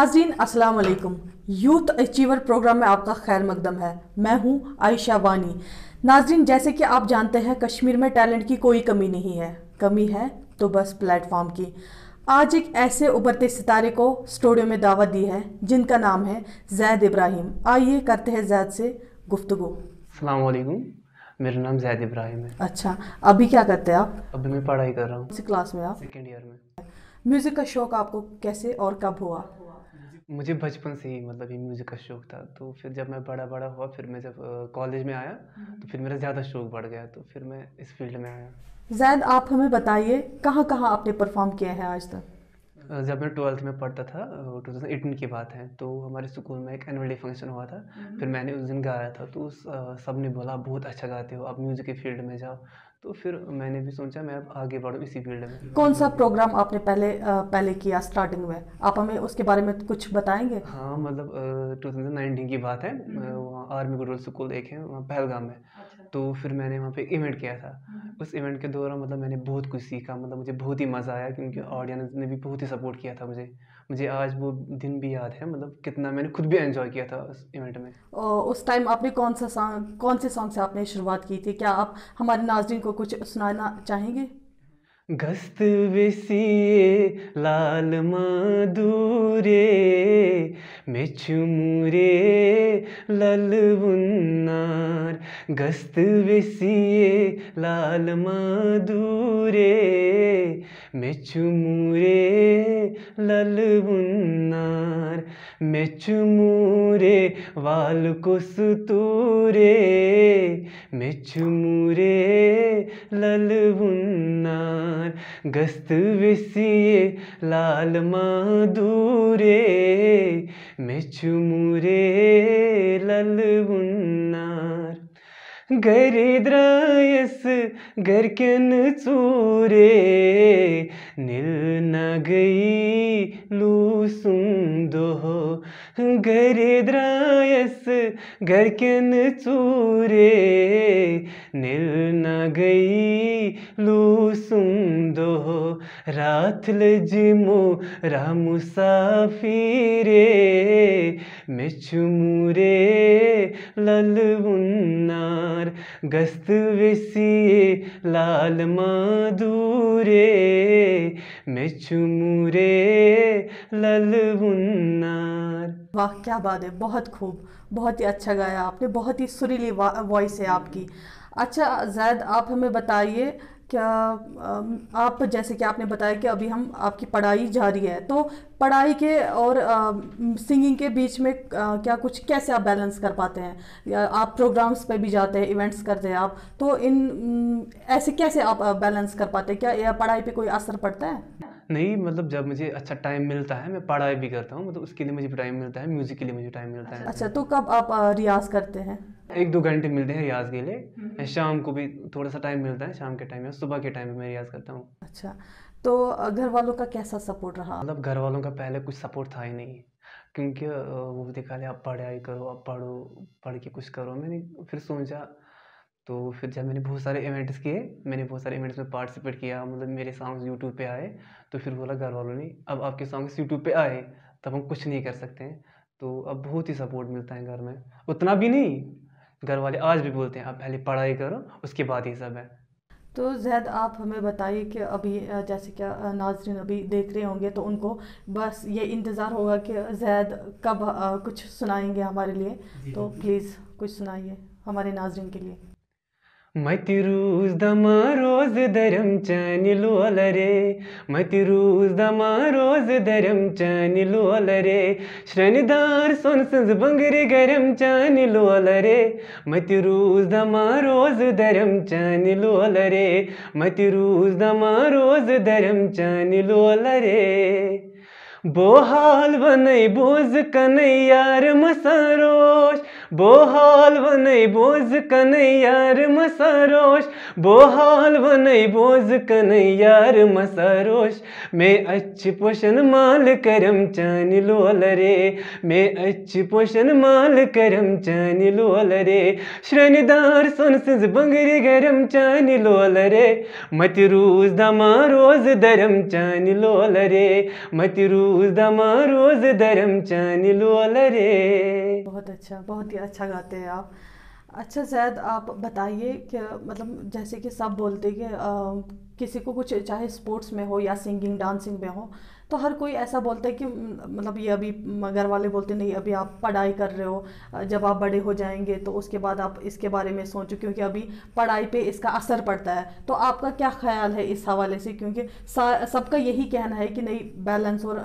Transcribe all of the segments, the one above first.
नाजरीन अस्सलाम वालेकुम यूथ अचीवर प्रोग्राम में आपका खैर मकदम है मैं हूँ आयशा वानी नाजरीन जैसे कि आप जानते हैं कश्मीर में टैलेंट की कोई कमी नहीं है कमी है तो बस प्लेटफॉर्म की आज एक ऐसे उभरते सितारे को स्टूडियो में दावत दी है जिनका नाम है जैद इब्राहिम आइए करते हैं जैद से गुफ्तु अलैक्म मेरा नाम जैद इब्राहिम है अच्छा अभी क्या करते हैं आप अभी मैं पढ़ाई कर रहा हूँ क्लास में आप सेकेंड ईयर में म्यूज़िक का शौक आपको कैसे और कब हुआ मुझे बचपन से ही मतलब ये म्यूज़िक का शौक था तो फिर जब मैं बड़ा बड़ा हुआ फिर मैं जब कॉलेज में आया तो हम्म। फिर मेरा ज़्यादा शौक बढ़ गया तो फिर मैं इस फील्ड में आया जैद आप हमें बताइए कहाँ कहाँ आपने परफॉर्म किया है आज तक जब मैं ट्वेल्थ में पढ़ता था टू थाउजेंड एटीन की बात है तो हमारे स्कूल में एक एनुअल डे फंक्शन हुआ था हम्म। फिर मैंने उस दिन गाया था तो उस सब ने बोला बहुत अच्छा गाते हो आप म्यूज़िक के फील्ड में जाओ तो फिर मैंने भी सोचा मैं अब आगे बढ़ूँ इसी फील्ड में कौन सा प्रोग्राम आपने पहले पहले किया स्टार्टिंग में आप हमें उसके बारे में कुछ बताएंगे हाँ मतलब टू थाउजेंड की बात है हम्म। वहाँ आर्मी गुडोल स्कूल एक है वहाँ पहलगाम में अच्छा। तो फिर मैंने वहाँ पे इवेंट किया था हम्म। उस इवेंट के दौरान मतलब मैंने बहुत कुछ सीखा मतलब मुझे बहुत ही मज़ा आया क्योंकि ऑडियंस ने भी बहुत ही सपोर्ट किया था मुझे मुझे आज वो दिन भी याद है मतलब कितना मैंने खुद भी एंजॉय किया था उस इवेंट में उस टाइम आपने कौन सा सॉन्ग कौन से सॉन्ग से आपने शुरुआत की थी क्या आप हमारे नाजरन को कुछ सुनाना चाहेंगे गस्त बेसिए लाल मादूरे लल बुन्नार गस्त बेसिए लाल मादूरे लल बुन्नार मेचमूरे वाल कुस्तूरे मेचमूरे ललबुन्नार गस्त विसिए लाल मादूरे मेचमूरे ललबुन्नार गरिद्रायस गर्कन चूरे नील न गई लूसुम दोहो गरिद्रायस गर्कन चूरे नील न गई लूसुम दोहो रात लजिमो रामु साफिरे मेचुमुरे लल उन्ना मार गस्त वसिए लाल मधुरे मेचुमुरे लल बुन्नार वाह क्या बात है बहुत खूब बहुत ही अच्छा गाया आपने बहुत ही सुरीली वॉइस है आपकी अच्छा जैद आप हमें बताइए क्या आप जैसे कि आपने बताया कि अभी हम आपकी पढ़ाई जारी है तो पढ़ाई के और आ, सिंगिंग के बीच में आ, क्या कुछ कैसे आप बैलेंस कर पाते हैं या आप प्रोग्राम्स पे भी जाते हैं इवेंट्स करते हैं आप तो इन ऐसे कैसे आप बैलेंस कर पाते हैं क्या पढ़ाई पे कोई असर पड़ता है नहीं मतलब जब मुझे अच्छा टाइम मिलता है मैं पढ़ाई भी करता हूँ मतलब उसके लिए मुझे टाइम मिलता है म्यूजिक के लिए मुझे टाइम मिलता है अच्छा तो कब आप रियाज करते हैं एक दो घंटे मिलते हैं रियाज के लिए हम्म। शाम को भी थोड़ा सा टाइम मिलता है शाम के टाइम में सुबह के टाइम में मैं रियाज करता हूँ अच्छा तो घर वालों का कैसा सपोर्ट रहा मतलब घर वालों का पहले कुछ सपोर्ट था ही नहीं क्योंकि वो भी दिखा लिया आप पढ़ाई करो आप पढ़ो पढ़ के कुछ करो मैंने फिर सोचा तो फिर जब मैंने बहुत सारे इवेंट्स किए मैंने बहुत सारे इवेंट्स में पार्टिसिपेट किया मतलब मेरे सॉन्ग्स यूट्यूब पे आए तो फिर बोला घर वालों ने अब आपके सॉन्ग्स यूट्यूब पे आए तब हम कुछ नहीं कर सकते हैं तो अब बहुत ही सपोर्ट मिलता है घर में उतना भी नहीं घर वाले आज भी बोलते हैं आप पहले पढ़ाई करो उसके बाद ये सब है तो जैद आप हमें बताइए कि अभी जैसे क्या नाजरन अभी देख रहे होंगे तो उनको बस ये इंतज़ार होगा कि जैद कब कुछ सुनाएंगे हमारे लिए तो प्लीज़ कुछ सुनाइए हमारे नाजरन के लिए मतिरु ध धरम् चि लोलरे मतिरु धरम् च लोलरे शनिदार सन्स भगरे गरम् चि लोलरे मतिरु धरम् चि लोलरे मतिरु धरम च लोल रे बोलनोनो बोहाल बनै बोझ कनै यार मसरोश बोहाल बनै बोझ कनै यार मसरोश मैं अच्छ पोषण माल करम चान लोल रे मैं अच्छ पोषण माल करम चान लोल रे श्रणदार सोन सिंह बंगरी गरम चान लोल रे मत रोज दमा रोज दरम चान लोल रे मत रोज दमा रोज दरम चान लोल रे बहुत अच्छा बहुत ही अच्छा गाते हैं आप अच्छा जैद आप बताइए कि मतलब जैसे कि सब बोलते हैं कि आ, किसी को कुछ चाहे स्पोर्ट्स में हो या सिंगिंग डांसिंग में हो तो हर कोई ऐसा बोलता है कि मतलब ये अभी घर वाले बोलते नहीं अभी आप पढ़ाई कर रहे हो जब आप बड़े हो जाएंगे तो उसके बाद आप इसके बारे में सोचो क्योंकि अभी पढ़ाई पे इसका असर पड़ता है तो आपका क्या ख्याल है इस हवाले से क्योंकि सबका यही कहना है कि नहीं बैलेंस और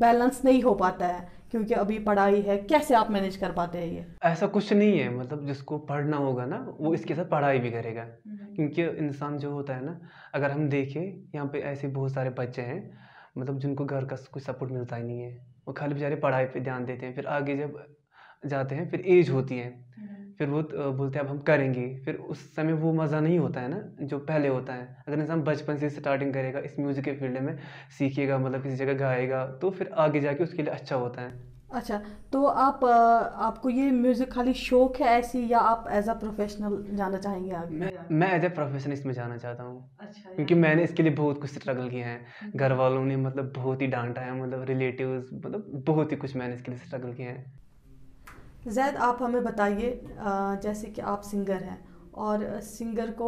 बैलेंस नहीं हो पाता है क्योंकि अभी पढ़ाई है कैसे आप मैनेज कर पाते हैं ये ऐसा कुछ नहीं है मतलब जिसको पढ़ना होगा ना वो इसके साथ पढ़ाई भी करेगा हम्म। क्योंकि इंसान जो होता है ना अगर हम देखें यहाँ पे ऐसे बहुत सारे बच्चे हैं मतलब जिनको घर का कुछ सपोर्ट मिलता ही नहीं है वो खाली बेचारे पढ़ाई पे ध्यान देते हैं फिर आगे जब जाते हैं फिर एज होती है फिर वो बोलते हैं अब हम करेंगे फिर उस समय वो मज़ा नहीं होता है ना जो पहले होता है अगर इंसान बचपन से स्टार्टिंग करेगा इस म्यूज़िक के फील्ड में सीखेगा मतलब किसी जगह गाएगा तो फिर आगे जाके उसके लिए अच्छा होता है अच्छा तो आप आपको ये म्यूज़िक खाली शौक है ऐसी या आप एज अ प्रोफेशनल जाना चाहेंगे आगे मैं, एज अ प्रोफेशनल इसमें जाना चाहता हूँ अच्छा क्योंकि मैंने इसके लिए बहुत कुछ स्ट्रगल किया है हम्म। घर वालों ने मतलब बहुत ही डांटा है मतलब रिलेटिव्स मतलब बहुत ही कुछ मैंने इसके लिए स्ट्रगल किया है जैद आप हमें बताइए जैसे कि आप सिंगर हैं और सिंगर को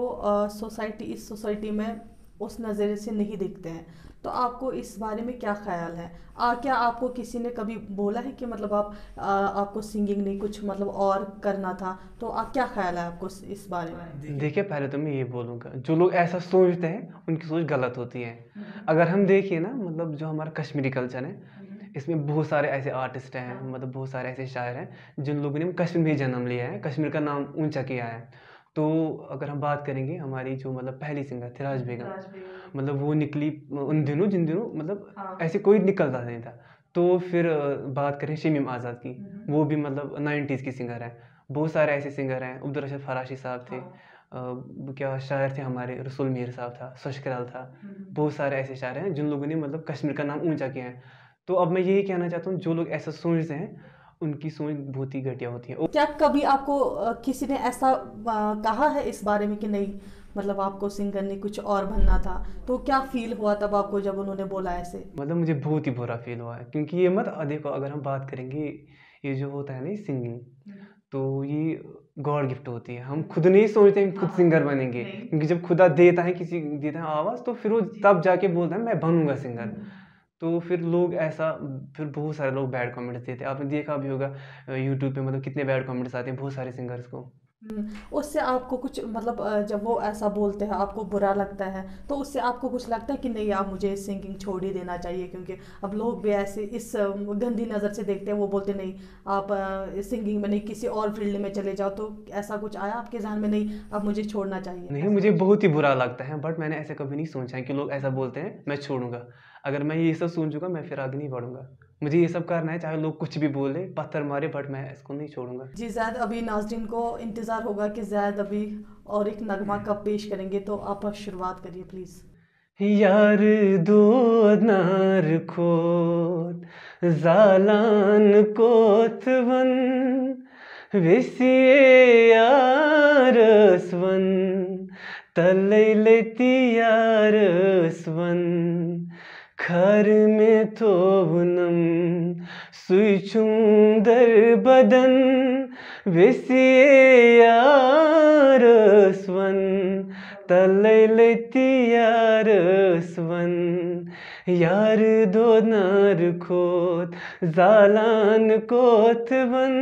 सोसाइटी इस सोसाइटी में उस नज़रिए से नहीं देखते हैं तो आपको इस बारे में क्या ख्याल है आ, क्या आपको किसी ने कभी बोला है कि मतलब आप आ, आपको सिंगिंग नहीं कुछ मतलब और करना था तो आप क्या ख्याल है आपको इस बारे में देखिए पहले तो मैं ये बोलूँगा जो लोग ऐसा सोचते हैं उनकी सोच गलत होती है हम्म। अगर हम देखिए ना मतलब जो हमारा कश्मीरी कल्चर है इसमें बहुत सारे ऐसे आर्टिस्ट हैं हाँ। मतलब बहुत सारे ऐसे शायर हैं जिन लोगों ने कश्मीर में जन्म लिया है कश्मीर का नाम ऊंचा किया है तो अगर हम बात करेंगे हमारी जो मतलब पहली सिंगर थिराज बेगम मतलब वो निकली उन दिनों जिन दिनों मतलब हाँ। ऐसे कोई निकलता नहीं था तो फिर बात करें शमीम आज़ाद की हम्म। वो भी मतलब नाइन्टीज़ की सिंगर है बहुत सारे ऐसे सिंगर हैं अब्दुल रशद फराशी साहब थे आ, हाँ। क्या शायर थे हमारे रसुल मीर साहब था सशकराल था हम्म। बहुत सारे ऐसे शायर हैं जिन लोगों ने मतलब कश्मीर का नाम ऊंचा किया है तो अब मैं यही कहना चाहता हूँ जो लोग ऐसा सोचते हैं उनकी सोच बहुत ही घटिया होती है क्या कभी आपको किसी ने ऐसा कहा है इस बारे में कि नहीं मतलब आपको सिंगर ने कुछ और बनना था तो क्या फील हुआ तब आपको जब उन्होंने बोला ऐसे मतलब मुझे बहुत ही बुरा फील हुआ है क्योंकि ये मत देखो अगर हम बात करेंगे ये जो होता है ना सिंगिंग हम्म। तो ये गॉड गिफ्ट होती है हम खुद नहीं सोचते हम खुद सिंगर हाँ, बनेंगे क्योंकि जब खुदा देता है किसी देता है आवाज़ तो फिर वो तब जाके बोलता है मैं बनूंगा सिंगर तो फिर लोग ऐसा फिर बहुत सारे लोग बैड कमेंट्स देते हैं आपने देखा भी होगा यूट्यूब पे मतलब कितने बैड कमेंट्स आते हैं बहुत सारे सिंगर्स को हम्म, उससे आपको कुछ मतलब जब वो ऐसा बोलते हैं आपको बुरा लगता है तो उससे आपको कुछ लगता है कि नहीं आप मुझे सिंगिंग छोड़ ही देना चाहिए क्योंकि अब लोग भी ऐसे इस गंदी नज़र से देखते हैं वो बोलते नहीं आप सिंगिंग में नहीं किसी और फील्ड में चले जाओ तो ऐसा कुछ आया आपके जहन में नहीं अब मुझे छोड़ना चाहिए नहीं मुझे बहुत ही बुरा लगता है बट मैंने ऐसा कभी नहीं सोचा है कि लोग ऐसा बोलते हैं मैं छोड़ूंगा अगर मैं ये सब सुन चुका मैं फिर आगे नहीं बढ़ूंगा मुझे ये सब करना है चाहे लोग कुछ भी बोले पत्थर मारे बट मैं इसको नहीं छोड़ूंगा जी जैद अभी नाजरीन को इंतज़ार होगा कि जैद अभी और एक नगमा हम्म। कब पेश करेंगे तो आप शुरुआत करिए प्लीज़ यार दो नार खोत जालान कोतवन विसियारस्वन तलैलती यारस्वन घर में तोवनं सुचुन्दर्बदन् विस्येयारस्वन् तलैलतियारस्वन् यार दो नार खोत जालान कोतवन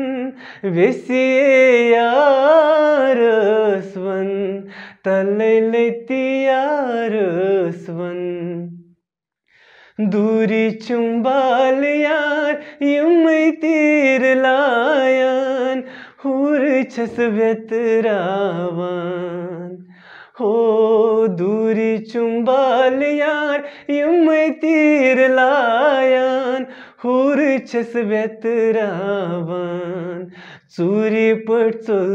विस्येयारस्वन् तलैलतियारस्वन् दूरी चुंबाल यार यम्मै तीर लायन हूर छसबेत रावान हो दूरी चुंबाल यार यम्मै तीर लायन हुरचसवेत रावण चुरी पडचल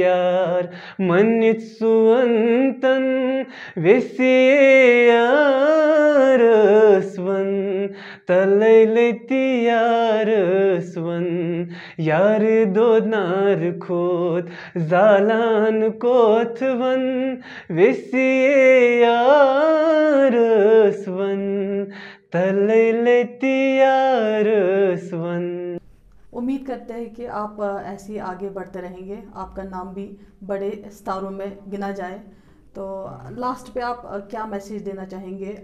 यार मन्नीत सुवंतन वेसियारस्वन तलैले ती यारस्वन यार दोदनार खोत जालान कोथवन वेसियारस्वन उम्मीद करते हैं कि आप ऐसे ही आगे बढ़ते रहेंगे आपका नाम भी बड़े स्तारों में गिना जाए तो लास्ट पे आप क्या मैसेज देना चाहेंगे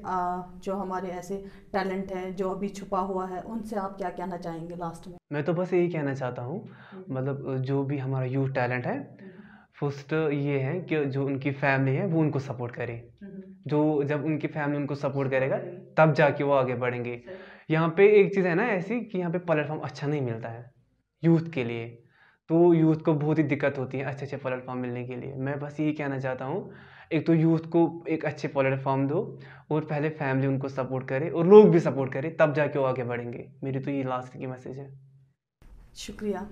जो हमारे ऐसे टैलेंट हैं जो अभी छुपा हुआ है उनसे आप क्या कहना चाहेंगे लास्ट में मैं तो बस यही कहना चाहता हूँ हम्म। मतलब जो भी हमारा यूथ टैलेंट है फर्स्ट ये है कि जो उनकी फैमिली है वो उनको सपोर्ट करे हम्म। जो जब उनकी फैमिली उनको सपोर्ट करेगा तब जाके वो आगे बढ़ेंगे यहाँ पे एक चीज़ है ना ऐसी कि यहाँ पे प्लेटफॉर्म अच्छा नहीं मिलता है यूथ के लिए तो यूथ को बहुत ही दिक्कत होती है अच्छे अच्छे प्लेटफॉर्म मिलने के लिए मैं बस यही कहना चाहता हूँ एक तो यूथ को एक अच्छे प्लेटफॉर्म दो और पहले फैमिली उनको सपोर्ट करे और लोग भी सपोर्ट करें तब जाके वो आगे बढ़ेंगे मेरी तो ये लास्ट की मैसेज है शुक्रिया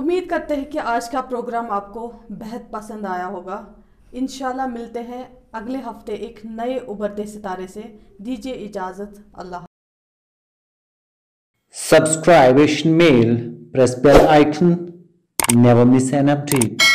उम्मीद करते हैं कि आज का प्रोग्राम आपको बेहद पसंद आया होगा इन मिलते हैं अगले हफ्ते एक नए उभरते सितारे से दीजिए इजाज़त Allah subscription mail press bell icon never miss an update